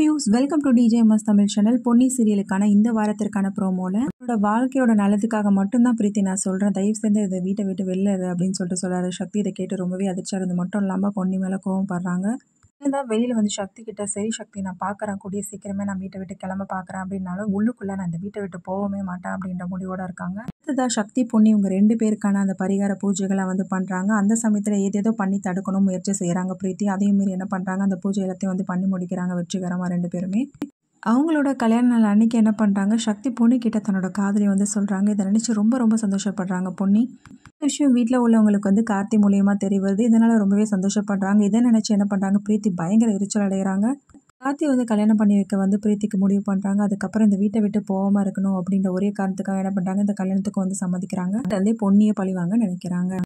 views welcome to DJ MS Tamil channel Ponni சீரியலுக்கான இந்த வாரத்திற்கான ப்ரோமோவில் என்னோட வாழ்க்கையோட நலத்துக்காக மட்டும்தான் பிரீத்தி நான் சொல்கிறேன் தயவு செய்து இதை வீட்டை விட்டு வெளில அப்படின்னு சொல்லிட்டு சொல்கிறாரு சக்தி இதை கேட்டு ரொம்பவே அதிர்ச்சியாக இருந்து மட்டும் இல்லாமல் பொன்னி மேலே கோவம் படுறாங்க தான் வெளியில் வந்து சக்தி கிட்ட சரி சக்தி நான் பார்க்குறேன் கூடிய சீக்கிரமே நான் வீட்டை விட்டு கிளம்ப பார்க்குறேன் அப்படின்னாலும் உள்ளுக்குள்ளே நான் இந்த வீட்டை விட்டு போகவே மாட்டேன் அப்படின்ற முடிவோடு இருக்காங்க அடுத்ததாக சக்தி பொண்ணு இவங்க ரெண்டு பேருக்கான அந்த பரிகார பூஜைகளை வந்து பண்ணுறாங்க அந்த சமயத்தில் ஏதேதோ பண்ணி தடுக்கணும் முயற்சி செய்கிறாங்க பிரீத்தி அதையும் மீறி என்ன பண்ணுறாங்க அந்த பூஜை எல்லாத்தையும் வந்து பண்ணி முடிக்கிறாங்க வெற்றிகரமாக ரெண்டு பேருமே அவங்களோட கல்யாண நாள் அன்றைக்கி என்ன பண்ணுறாங்க சக்தி பொண்ணுக்கிட்ட தன்னோட காதலி வந்து சொல்கிறாங்க இதை நினச்சி ரொம்ப ரொம்ப சந்தோஷப்படுறாங்க பொன்னி விஷயம் வீட்டில் உள்ளவங்களுக்கு வந்து கார்த்தி மூலியமாக தெரிய வருது இதனால் ரொம்பவே சந்தோஷப்படுறாங்க இதை நினச்சி என்ன பண்ணுறாங்க பிரீத்தி பயங்கர எரிச்சல் அடைகிறாங்க கார்த்தி வந்து கல்யாணம் பண்ணி வைக்க வந்து பிரீத்திக்கு முடிவு பண்ணுறாங்க அதுக்கப்புறம் இந்த வீட்டை விட்டு போகாமல் இருக்கணும் அப்படின்ற ஒரே காரணத்துக்காக என்ன பண்ணுறாங்க இந்த கல்யாணத்துக்கு வந்து சம்மதிக்கிறாங்க வந்து பொண்ணியை பழிவாங்க நினைக்கிறாங்க